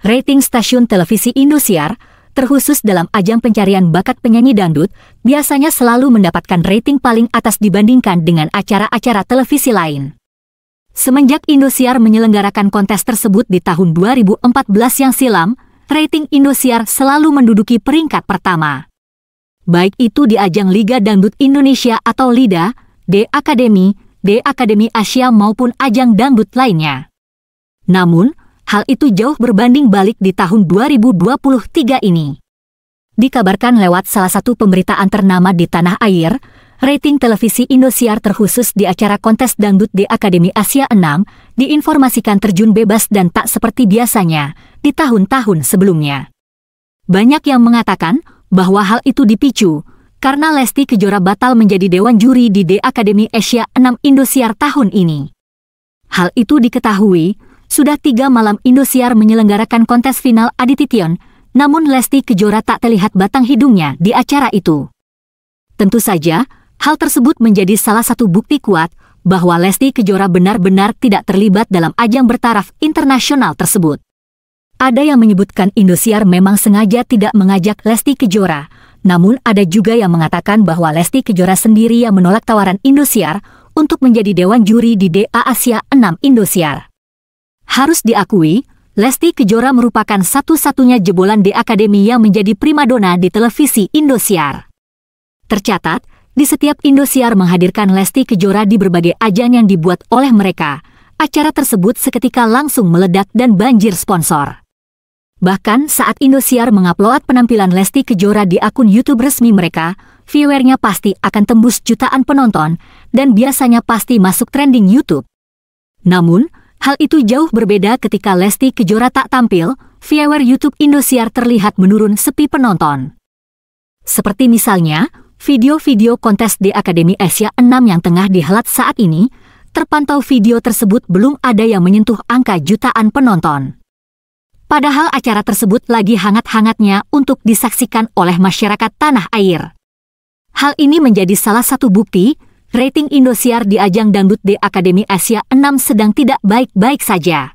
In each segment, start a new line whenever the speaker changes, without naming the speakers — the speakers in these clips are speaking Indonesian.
Rating stasiun televisi Indosiar, terkhusus dalam ajang pencarian bakat penyanyi dangdut, biasanya selalu mendapatkan rating paling atas dibandingkan dengan acara-acara televisi lain. Semenjak Indosiar menyelenggarakan kontes tersebut di tahun 2014 yang silam, rating Indosiar selalu menduduki peringkat pertama. Baik itu di ajang Liga Dangdut Indonesia atau LIDA, D Academy, D Academy Asia maupun ajang dangdut lainnya. Namun, Hal itu jauh berbanding balik di tahun 2023 ini. Dikabarkan lewat salah satu pemberitaan ternama di tanah air, rating televisi Indosiar terkhusus di acara kontes dangdut di Akademi Asia 6 diinformasikan terjun bebas dan tak seperti biasanya di tahun-tahun sebelumnya. Banyak yang mengatakan bahwa hal itu dipicu karena Lesti Kejora batal menjadi dewan juri di The Akademi Asia 6 Indosiar tahun ini. Hal itu diketahui sudah tiga malam Indosiar menyelenggarakan kontes final Aditition, namun Lesti Kejora tak terlihat batang hidungnya di acara itu. Tentu saja, hal tersebut menjadi salah satu bukti kuat bahwa Lesti Kejora benar-benar tidak terlibat dalam ajang bertaraf internasional tersebut. Ada yang menyebutkan Indosiar memang sengaja tidak mengajak Lesti Kejora, namun ada juga yang mengatakan bahwa Lesti Kejora sendiri yang menolak tawaran Indosiar untuk menjadi dewan juri di DA Asia 6 Indosiar. Harus diakui, Lesti Kejora merupakan satu-satunya jebolan di Akademi yang menjadi primadona di televisi Indosiar. Tercatat, di setiap Indosiar menghadirkan Lesti Kejora di berbagai ajang yang dibuat oleh mereka, acara tersebut seketika langsung meledak dan banjir sponsor. Bahkan saat Indosiar mengupload penampilan Lesti Kejora di akun YouTube resmi mereka, viewernya pasti akan tembus jutaan penonton dan biasanya pasti masuk trending YouTube. Namun, Hal itu jauh berbeda ketika Lesti Kejora tak tampil, viewer YouTube Indosiar terlihat menurun sepi penonton. Seperti misalnya, video-video kontes di Akademi Asia 6 yang tengah dihelat saat ini, terpantau video tersebut belum ada yang menyentuh angka jutaan penonton. Padahal acara tersebut lagi hangat-hangatnya untuk disaksikan oleh masyarakat tanah air. Hal ini menjadi salah satu bukti rating Indosiar di ajang Dangdut D Akademi Asia 6 sedang tidak baik-baik saja.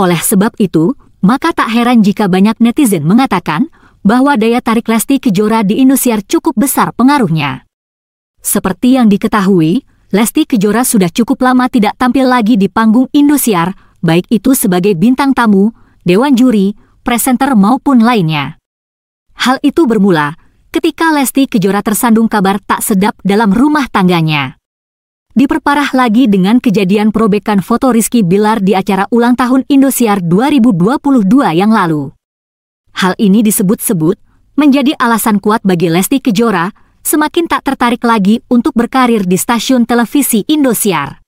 Oleh sebab itu, maka tak heran jika banyak netizen mengatakan bahwa daya tarik Lesti Kejora di Indosiar cukup besar pengaruhnya. Seperti yang diketahui, Lesti Kejora sudah cukup lama tidak tampil lagi di panggung Indosiar, baik itu sebagai bintang tamu, dewan juri, presenter maupun lainnya. Hal itu bermula ketika Lesti Kejora tersandung kabar tak sedap dalam rumah tangganya. Diperparah lagi dengan kejadian perobekan foto Rizky Bilar di acara ulang tahun Indosiar 2022 yang lalu. Hal ini disebut-sebut menjadi alasan kuat bagi Lesti Kejora semakin tak tertarik lagi untuk berkarir di stasiun televisi Indosiar.